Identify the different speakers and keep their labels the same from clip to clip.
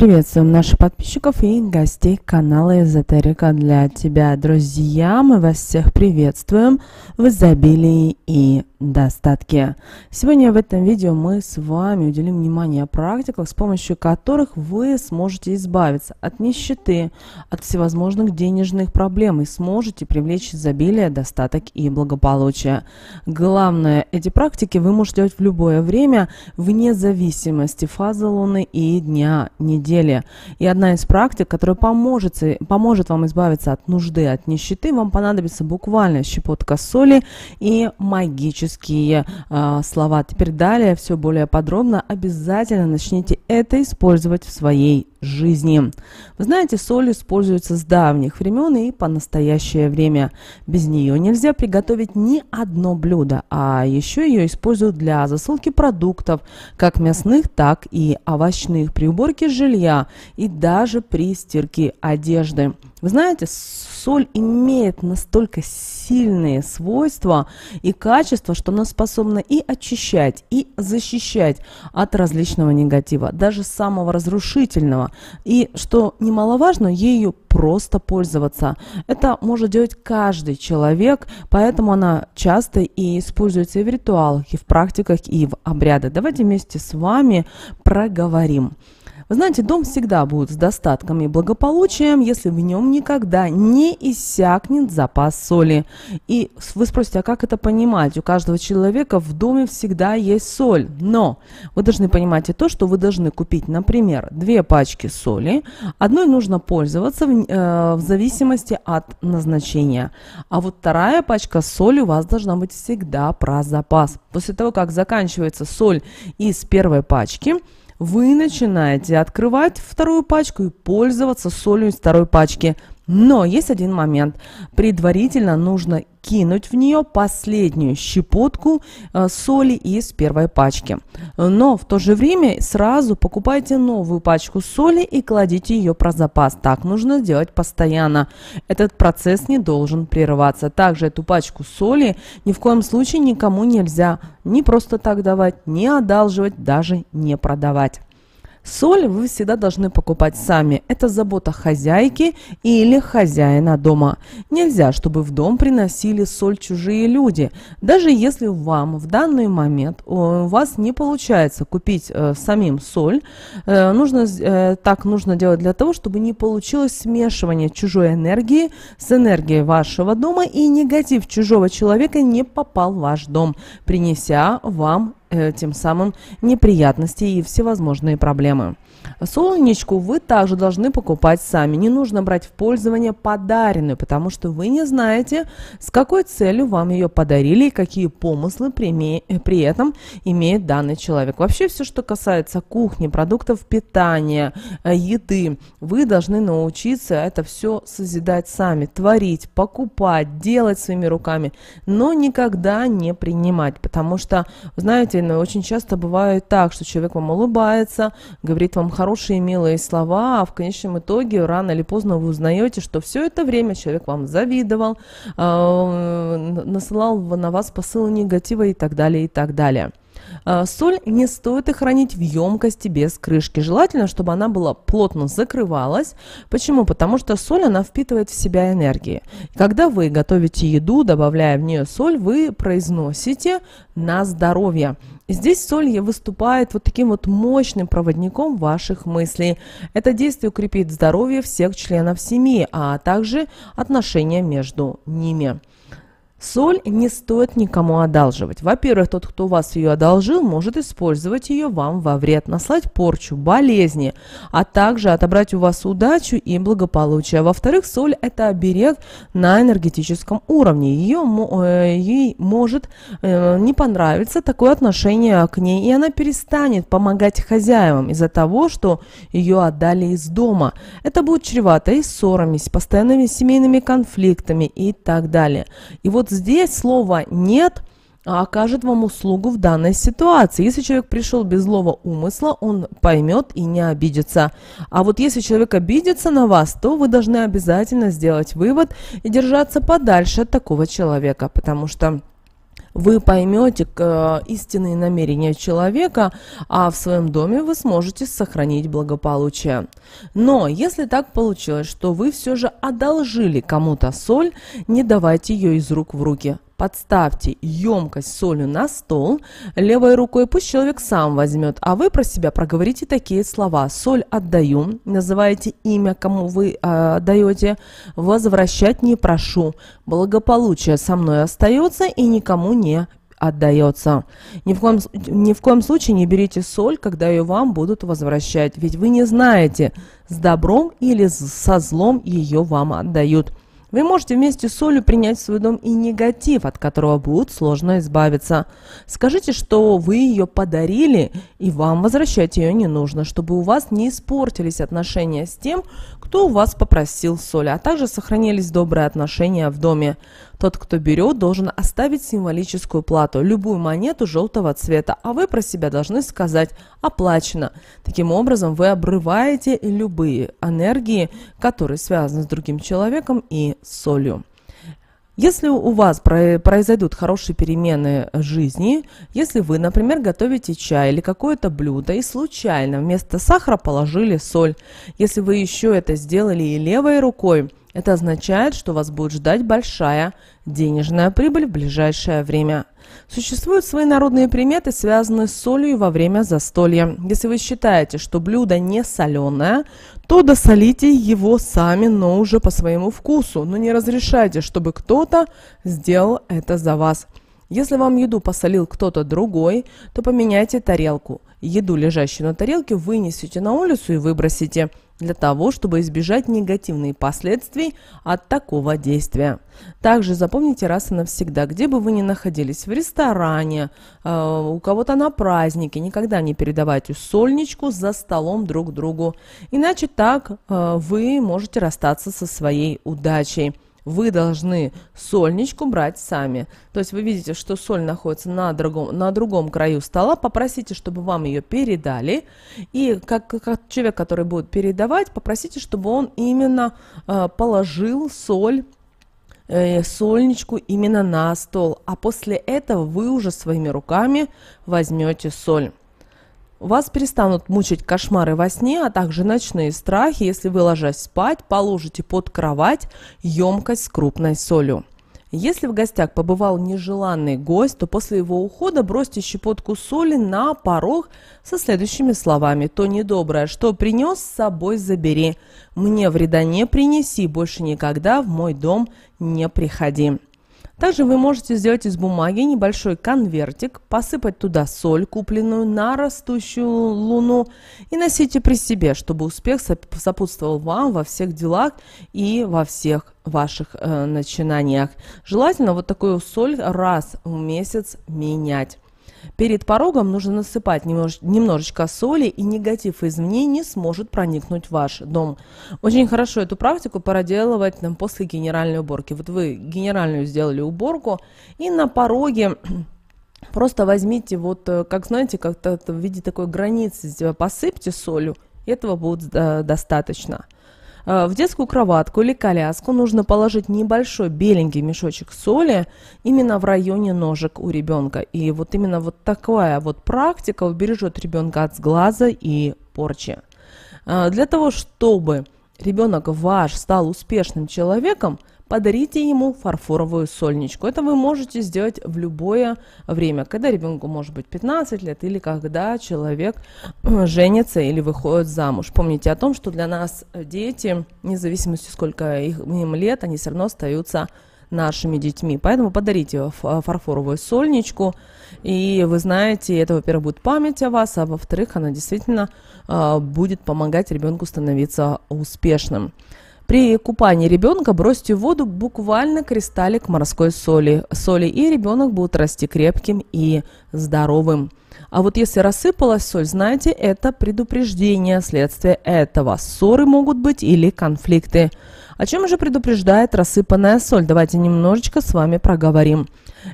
Speaker 1: Приветствуем наших подписчиков и гостей канала Эзотерика для тебя. Друзья, мы вас всех приветствуем в изобилии и достатке. Сегодня в этом видео мы с вами уделим внимание практикам, с помощью которых вы сможете избавиться от нищеты, от всевозможных денежных проблем и сможете привлечь изобилие, достаток и благополучие. Главное, эти практики вы можете делать в любое время, вне зависимости фазы Луны и дня недели изобилие. И одна из практик, которая поможет, поможет вам избавиться от нужды, от нищеты, вам понадобится буквально щепотка соли и магические э, слова. Теперь далее все более подробно. Обязательно начните это использовать в своей жизни. Вы знаете, соль используется с давних времен и по настоящее время. Без нее нельзя приготовить ни одно блюдо, а еще ее используют для засылки продуктов, как мясных, так и овощных, при уборке желе слоя и даже при стирке одежды. Вы знаете, соль имеет настолько сильные свойства и качества, что она способна и очищать, и защищать от различного негатива, даже самого разрушительного. И, что немаловажно, ею просто пользоваться. Это может делать каждый человек, поэтому она часто и используется и в ритуалах, и в практиках, и в обрядах. Давайте вместе с вами проговорим. Вы знаете, дом всегда будет с достатком и благополучием, если в нем никогда не иссякнет запас соли. И вы спросите, а как это понимать? У каждого человека в доме всегда есть соль. Но вы должны понимать и то, что вы должны купить, например, две пачки соли. Одной нужно пользоваться в, э, в зависимости от назначения. А вот вторая пачка соли у вас должна быть всегда про запас. После того, как заканчивается соль из первой пачки, вы начинаете открывать вторую пачку и пользоваться солью из второй пачки. Но есть один момент. Предварительно нужно кинуть в нее последнюю щепотку э, соли из первой пачки. Но в то же время сразу покупайте новую пачку соли и кладите ее про запас. Так нужно делать постоянно. Этот процесс не должен прерываться. Также эту пачку соли ни в коем случае никому нельзя ни просто так давать, ни одалживать, даже не продавать. Соль вы всегда должны покупать сами. Это забота хозяйки или хозяина дома. Нельзя, чтобы в дом приносили соль чужие люди. Даже если вам в данный момент э, у вас не получается купить э, самим соль, э, нужно, э, так нужно делать для того, чтобы не получилось смешивание чужой энергии с энергией вашего дома и негатив чужого человека не попал в ваш дом, принеся вам Э, тем самым неприятности и всевозможные проблемы. Солнечку вы также должны покупать сами. Не нужно брать в пользование подаренную, потому что вы не знаете, с какой целью вам ее подарили и какие помыслы э, при, этом имеет данный человек. Вообще все, что касается кухни, продуктов питания, э, еды, вы должны научиться это все созидать сами, творить, покупать, делать своими руками, но никогда не принимать, потому что, знаете, ну, очень часто бывает так, что человек вам улыбается, говорит вам хорошо, хорошие милые слова, а в конечном итоге рано или поздно вы узнаете, что все это время человек вам завидовал, э, насылал на вас посылы негатива и так далее, и так далее. А, соль не стоит и хранить в емкости без крышки. Желательно, чтобы она была плотно закрывалась. Почему? Потому что соль, она впитывает в себя энергии. Когда вы готовите еду, добавляя в нее соль, вы произносите на здоровье. Здесь соль выступает вот таким вот мощным проводником ваших мыслей. Это действие укрепит здоровье всех членов семьи, а также отношения между ними. Соль не стоит никому одалживать. Во-первых, тот, кто у вас ее одолжил, может использовать ее вам во вред, наслать порчу, болезни, а также отобрать у вас удачу и благополучие. А во-вторых, соль – это оберег на энергетическом уровне. Ее, э, ей может э, не понравиться такое отношение к ней, и она перестанет помогать хозяевам из-за того, что ее отдали из дома. Это будет чревато и ссорами, с постоянными семейными конфликтами и так далее. И вот здесь слово «нет» окажет вам услугу в данной ситуации. Если человек пришел без злого умысла, он поймет и не обидится. А вот если человек обидится на вас, то вы должны обязательно сделать вывод и держаться подальше от такого человека, потому что вы поймете э, истинные намерения человека, а в своем доме вы сможете сохранить благополучие. Но если так получилось, что вы все же одолжили кому-то соль, не давайте ее из рук в руки. Подставьте емкость с солью на стол, левой рукой пусть человек сам возьмет, а вы про себя проговорите такие слова. Соль отдаю, называете имя, кому вы э, даете, возвращать не прошу. Благополучие со мной остается и никому не отдается. Ни в, коем, ни в коем случае не берите соль, когда ее вам будут возвращать, ведь вы не знаете, с добром или со злом ее вам отдают. Вы можете вместе с солью принять в свой дом и негатив, от которого будет сложно избавиться. Скажите, что вы ее подарили, и вам возвращать ее не нужно, чтобы у вас не испортились отношения с тем, кто у вас попросил соль, а также сохранились добрые отношения в доме. Тот, кто берет, должен оставить символическую плату, любую монету желтого цвета, а вы про себя должны сказать «оплачено». Таким образом, вы обрываете любые энергии, которые связаны с другим человеком и солью. Если у вас произойдут хорошие перемены жизни, если вы, например, готовите чай или какое-то блюдо и случайно вместо сахара положили соль, если вы еще это сделали и левой рукой, это означает, что вас будет ждать большая денежная прибыль в ближайшее время. Существуют свои народные приметы, связанные с солью во время застолья. Если вы считаете, что блюдо не соленое, то досолите его сами, но уже по своему вкусу. Но не разрешайте, чтобы кто-то сделал это за вас. Если вам еду посолил кто-то другой, то поменяйте тарелку – еду, лежащую на тарелке, вынесете на улицу и выбросите для того, чтобы избежать негативных последствий от такого действия. Также запомните раз и навсегда, где бы вы ни находились, в ресторане, э, у кого-то на празднике, никогда не передавайте сольничку за столом друг другу, иначе так э, вы можете расстаться со своей удачей вы должны сольничку брать сами. То есть вы видите, что соль находится на другом, на другом краю стола, попросите, чтобы вам ее передали, и как, как человек, который будет передавать, попросите, чтобы он именно э, положил соль э, сольничку именно на стол, а после этого вы уже своими руками возьмете соль. Вас перестанут мучить кошмары во сне, а также ночные страхи, если вы, ложась спать, положите под кровать емкость с крупной солью. Если в гостях побывал нежеланный гость, то после его ухода бросьте щепотку соли на порог со следующими словами. «То недоброе, что принес, с собой забери. Мне вреда не принеси, больше никогда в мой дом не приходи». Также вы можете сделать из бумаги небольшой конвертик, посыпать туда соль, купленную на растущую луну, и носите при себе, чтобы успех сопутствовал вам во всех делах и во всех ваших э, начинаниях. Желательно вот такую соль раз в месяц менять. Перед порогом нужно насыпать немножечко соли, и негатив извне не сможет проникнуть в ваш дом. Очень хорошо эту практику проделывать нам после генеральной уборки. Вот вы генеральную сделали уборку, и на пороге просто возьмите вот, э, как знаете, как-то в виде такой границы типа, посыпьте солью, этого будет э, достаточно. Э, в детскую кроватку или коляску нужно положить небольшой беленький мешочек соли именно в районе ножек у ребенка. И вот именно вот такая вот практика убережет ребенка от сглаза и порчи. Э, для того, чтобы ребенок ваш стал успешным человеком, подарите ему фарфоровую сольничку. Это вы можете сделать в любое время, когда ребенку может быть 15 лет или когда человек женится или выходит замуж. Помните о том, что для нас дети, вне зависимости сколько их, им лет, они все равно остаются нашими детьми. Поэтому подарите фарфоровую сольничку, и вы знаете, это, во-первых, будет память о вас, а во-вторых, она действительно э, будет помогать ребенку становиться успешным. При купании ребенка бросьте в воду буквально кристаллик морской соли. Соли и ребенок будет расти крепким и здоровым. А вот если рассыпалась соль, знаете, это предупреждение следствие этого. Ссоры могут быть или конфликты. О чем же предупреждает рассыпанная соль? Давайте немножечко с вами проговорим.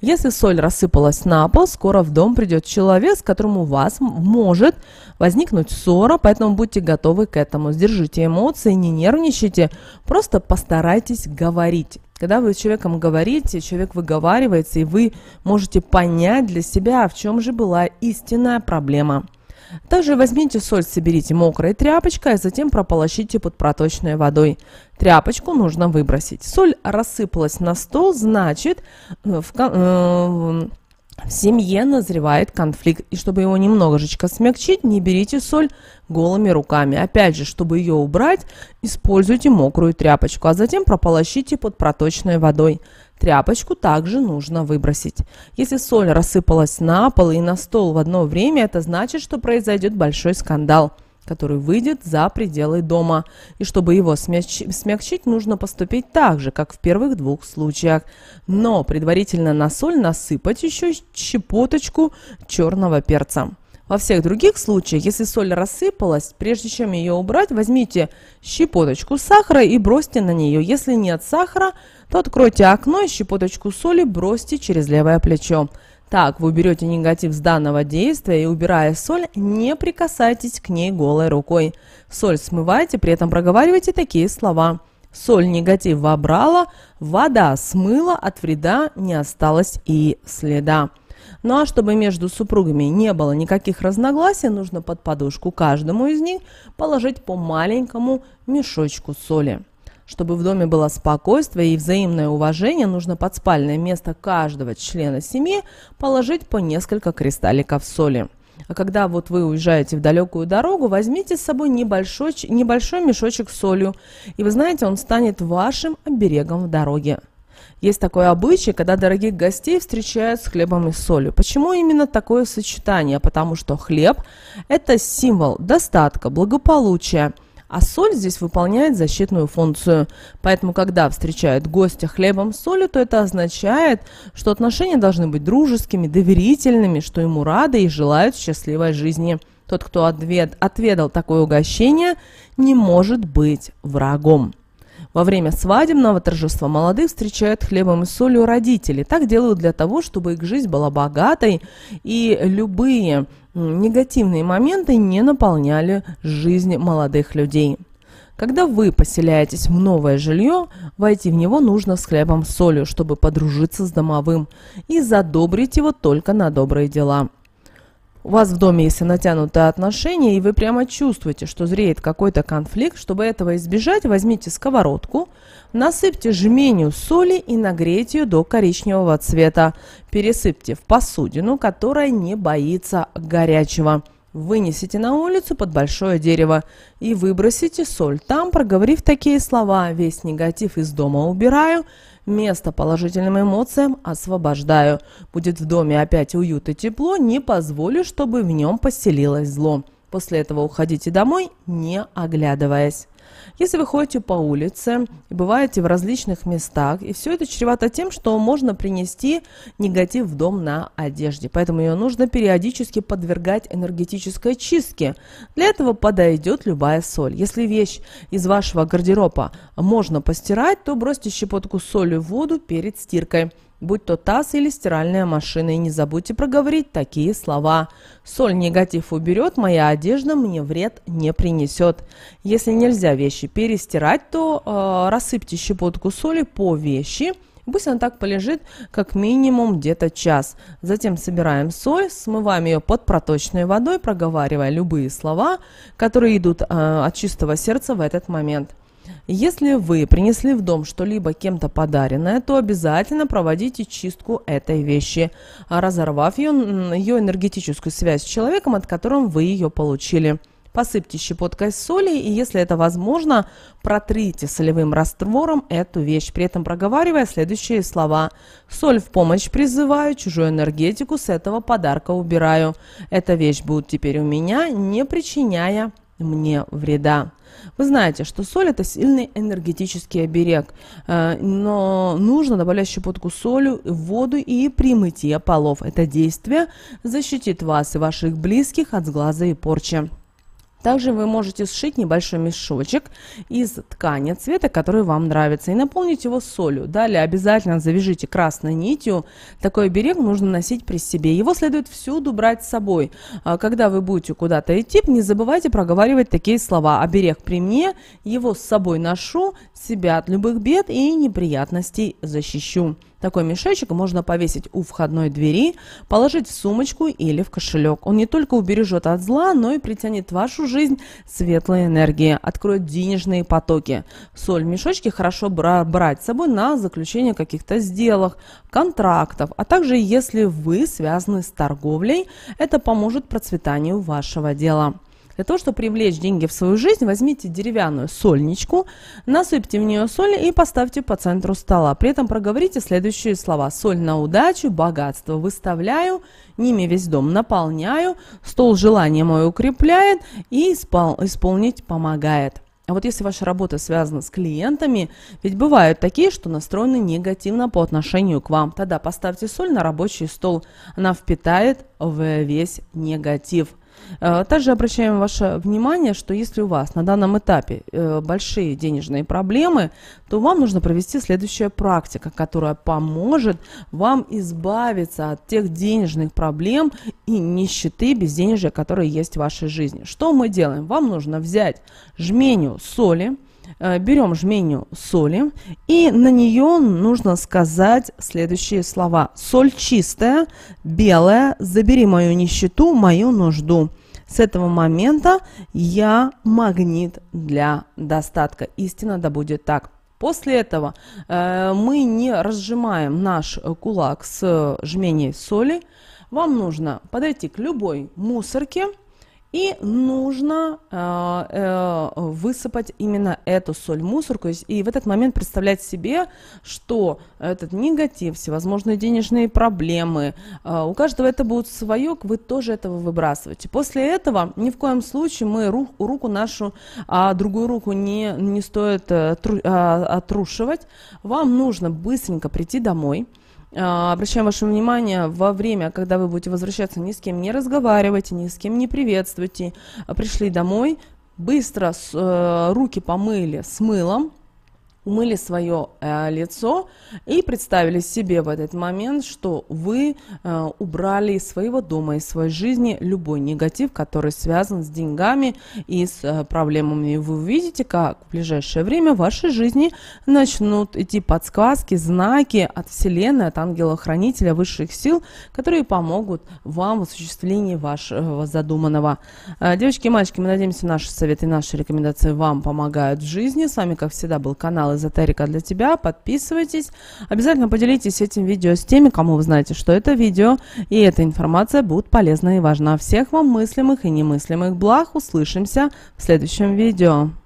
Speaker 1: Если соль рассыпалась на пол, скоро в дом придет человек, с которым у вас может возникнуть ссора, поэтому будьте готовы к этому. Сдержите эмоции, не нервничайте, просто постарайтесь говорить. Когда вы с человеком говорите, человек выговаривается, и вы можете понять для себя, в чем же была истинная проблема. Также возьмите соль, соберите мокрой тряпочкой, а затем прополощите под проточной водой. Тряпочку нужно выбросить. Соль рассыпалась на стол, значит, э, в, э, в семье назревает конфликт, и чтобы его немножечко смягчить, не берите соль голыми руками. Опять же, чтобы ее убрать, используйте мокрую тряпочку, а затем прополощите под проточной водой. Тряпочку также нужно выбросить. Если соль рассыпалась на пол и на стол в одно время, это значит, что произойдет большой скандал – который выйдет за пределы дома. И чтобы его смягчить, нужно поступить так же, как в первых двух случаях. Но предварительно на соль насыпать еще щепоточку черного перца. Во всех других случаях, если соль рассыпалась, прежде чем ее убрать, возьмите щепоточку сахара и бросьте на нее. Если нет сахара, то откройте окно и щепоточку соли бросьте через левое плечо. Так, вы уберете негатив с данного действия и, убирая соль, не прикасайтесь к ней голой рукой. Соль смывайте, при этом проговаривайте такие слова. Соль негатив вобрала, вода смыла, от вреда не осталось и следа. Ну а чтобы между супругами не было никаких разногласий, нужно под подушку каждому из них положить по маленькому мешочку соли. Чтобы в доме было спокойствие и взаимное уважение, нужно под спальное место каждого члена семьи положить по несколько кристалликов соли. А когда вот вы уезжаете в далекую дорогу, возьмите с собой небольшой, небольшой мешочек с солью, и вы знаете, он станет вашим оберегом в дороге. Есть такой обычай, когда дорогих гостей встречают с хлебом и солью. Почему именно такое сочетание? Потому что хлеб – это символ достатка, благополучия – а соль здесь выполняет защитную функцию. Поэтому, когда встречают гостя хлебом с солью, то это означает, что отношения должны быть дружескими, доверительными, что ему рады и желают счастливой жизни. Тот, кто отвед, отведал такое угощение, не может быть врагом. Во время свадебного торжества молодых встречают хлебом и солью родители. Так делают для того, чтобы их жизнь была богатой, и любые негативные моменты не наполняли жизнь молодых людей. Когда вы поселяетесь в новое жилье, войти в него нужно с хлебом с солью, чтобы подружиться с домовым и задобрить его только на добрые дела. У вас в доме есть натянутые отношения, и вы прямо чувствуете, что зреет какой-то конфликт, чтобы этого избежать, возьмите сковородку, Насыпьте жменю соли и нагрейте ее до коричневого цвета. Пересыпьте в посудину, которая не боится горячего. Вынесите на улицу под большое дерево и выбросите соль там, проговорив такие слова «Весь негатив из дома убираю», «Место положительным эмоциям освобождаю». «Будет в доме опять уют и тепло, не позволю, чтобы в нем поселилось зло». После этого уходите домой, не оглядываясь. Если вы ходите по улице, бываете в различных местах, и все это чревато тем, что можно принести негатив в дом на одежде. Поэтому ее нужно периодически подвергать энергетической чистке. Для этого подойдет любая соль. Если вещь из вашего гардероба можно постирать, то бросьте щепотку соли в воду перед стиркой будь то таз или стиральная машина, и не забудьте проговорить такие слова. Соль негатив уберет, моя одежда мне вред не принесет. Если нельзя вещи перестирать, то э, рассыпьте щепотку соли по вещи, Пусть она так полежит как минимум где-то час. Затем собираем соль, смываем ее под проточной водой, проговаривая любые слова, которые идут э, от чистого сердца в этот момент. Если вы принесли в дом что-либо кем-то подаренное, то обязательно проводите чистку этой вещи, разорвав ее, ее энергетическую связь с человеком, от которого вы ее получили. Посыпьте щепоткой соли и, если это возможно, протрите солевым раствором эту вещь, при этом проговаривая следующие слова. Соль в помощь призываю, чужую энергетику с этого подарка убираю. Эта вещь будет теперь у меня, не причиняя мне вреда. Вы знаете, что соль это сильный энергетический оберег, э, но нужно добавлять щепотку соли в воду и при мытье полов. Это действие защитит вас и ваших близких от сглаза и порчи. Также вы можете сшить небольшой мешочек из ткани цвета, который вам нравится, и наполнить его солью. Далее обязательно завяжите красной нитью. Такой берег нужно носить при себе. Его следует всюду брать с собой. А когда вы будете куда-то идти, не забывайте проговаривать такие слова. Оберег при мне, его с собой ношу, себя от любых бед и неприятностей защищу. Такой мешочек можно повесить у входной двери, положить в сумочку или в кошелек. Он не только убережет от зла, но и притянет в вашу жизнь светлой энергии, откроет денежные потоки. Соль в мешочке хорошо брать с собой на заключение каких-то сделок, контрактов, а также если вы связаны с торговлей, это поможет процветанию вашего дела. Для того, чтобы привлечь деньги в свою жизнь, возьмите деревянную сольничку, насыпьте в нее соль и поставьте по центру стола. При этом проговорите следующие слова. Соль на удачу, богатство выставляю, ними весь дом наполняю, стол желание мое укрепляет и испол исполнить помогает. А вот если ваша работа связана с клиентами, ведь бывают такие, что настроены негативно по отношению к вам, тогда поставьте соль на рабочий стол, она впитает в весь негатив. Э, также обращаем ваше внимание, что если у вас на данном этапе э, большие денежные проблемы, то вам нужно провести следующая практика, которая поможет вам избавиться от тех денежных проблем и нищеты, без безденежья, которые есть в вашей жизни. Что мы делаем? Вам нужно взять жменю соли, Э, берем жменю соли, и на нее нужно сказать следующие слова. «Соль чистая, белая, забери мою нищету, мою нужду». С этого момента я магнит для достатка. Истина да будет так. После этого э, мы не разжимаем наш кулак с жменей соли. Вам нужно подойти к любой мусорке – и нужно э, э, высыпать именно эту соль мусорку. И в этот момент представлять себе, что этот негатив, всевозможные денежные проблемы, э, у каждого это будет свое, вы тоже этого выбрасываете. После этого ни в коем случае мы рух, руку нашу, а другую руку не, не стоит э, тру, э, отрушивать. Вам нужно быстренько прийти домой а, обращаем ваше внимание, во время, когда вы будете возвращаться, ни с кем не разговаривайте, ни с кем не приветствуйте. Пришли домой, быстро э, руки помыли с мылом, умыли свое э, лицо и представили себе в этот момент, что вы э, убрали из своего дома, из своей жизни любой негатив, который связан с деньгами и с э, проблемами. Вы увидите, как в ближайшее время в вашей жизни начнут идти подсказки, знаки от Вселенной, от ангела-хранителя высших сил, которые помогут вам в осуществлении вашего задуманного. Э, девочки и мальчики, мы надеемся, наши советы и наши рекомендации вам помогают в жизни. С вами, как всегда, был канал канал Эзотерика для тебя. Подписывайтесь. Обязательно поделитесь этим видео с теми, кому вы знаете, что это видео и эта информация будет полезна и важна. Всех вам мыслимых и немыслимых благ. Услышимся в следующем видео.